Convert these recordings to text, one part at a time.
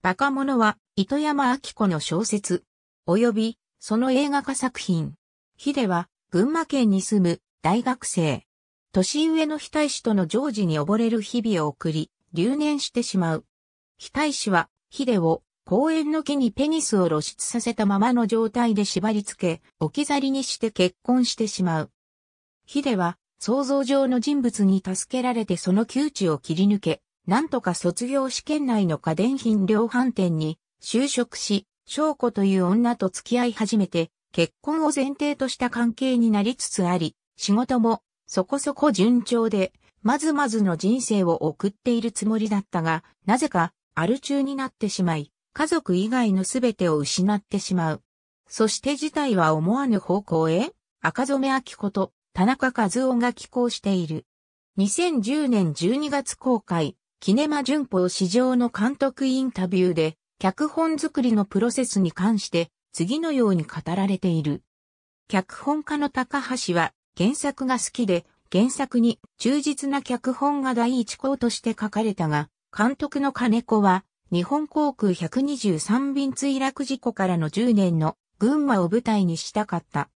バカ者は糸山明子の小説、及びその映画化作品。ヒデは群馬県に住む大学生。年上の非対氏との常時に溺れる日々を送り、留年してしまう。非対氏はヒデを公園の木にペニスを露出させたままの状態で縛り付け、置き去りにして結婚してしまう。ヒデは想像上の人物に助けられてその窮地を切り抜け、なんとか卒業試験内の家電品量販店に就職し、翔子という女と付き合い始めて、結婚を前提とした関係になりつつあり、仕事もそこそこ順調で、まずまずの人生を送っているつもりだったが、なぜか、アル中になってしまい、家族以外のすべてを失ってしまう。そして事態は思わぬ方向へ、赤染明子と田中和夫が寄稿している。2010年12月公開、キネマ旬報史上の監督インタビューで、脚本作りのプロセスに関して次のように語られている。脚本家の高橋は原作が好きで原作に忠実な脚本が第一項として書かれたが、監督の金子は日本航空123便墜落事故からの10年の群馬を舞台にしたかった。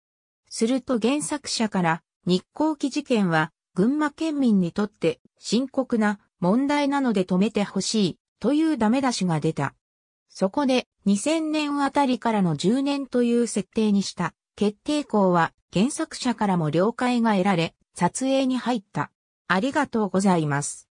すると原作者から日航機事件は群馬県民にとって深刻な問題なので止めてほしい、というダメ出しが出た。そこで、2000年あたりからの10年という設定にした、決定校は原作者からも了解が得られ、撮影に入った。ありがとうございます。